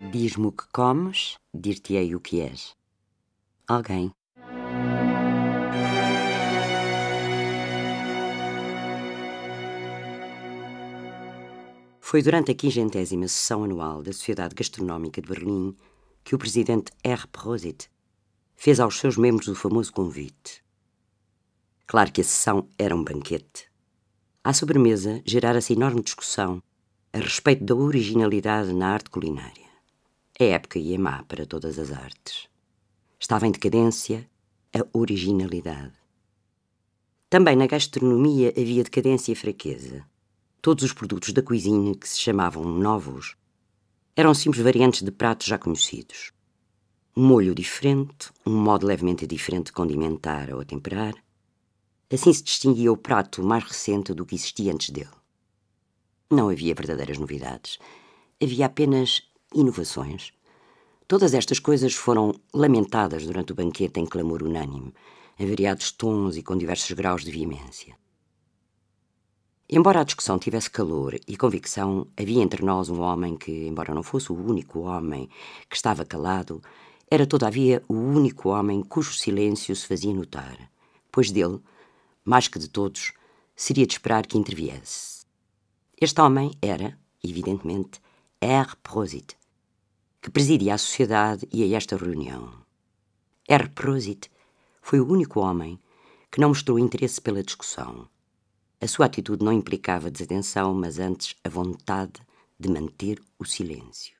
Diz-me o que comes, dir-te-ei o que és. Alguém. Foi durante a quinquagésima sessão anual da Sociedade Gastronómica de Berlim que o presidente R. Prosit fez aos seus membros o famoso convite. Claro que a sessão era um banquete. À sobremesa gerara-se enorme discussão a respeito da originalidade na arte culinária. A época ia má para todas as artes. Estava em decadência a originalidade. Também na gastronomia havia decadência e fraqueza. Todos os produtos da cozinha que se chamavam novos eram simples variantes de pratos já conhecidos. Um molho diferente, um modo levemente diferente de condimentar ou temperar. Assim se distinguia o prato mais recente do que existia antes dele. Não havia verdadeiras novidades. Havia apenas inovações. Todas estas coisas foram lamentadas durante o banquete em clamor unânime, em variados tons e com diversos graus de veemência. Embora a discussão tivesse calor e convicção, havia entre nós um homem que, embora não fosse o único homem que estava calado, era todavia o único homem cujo silêncio se fazia notar, pois dele, mais que de todos, seria de esperar que interviesse. Este homem era, evidentemente, R. Prosit, que presidia a sociedade e a esta reunião. R. Prosit foi o único homem que não mostrou interesse pela discussão. A sua atitude não implicava desatenção, mas antes a vontade de manter o silêncio.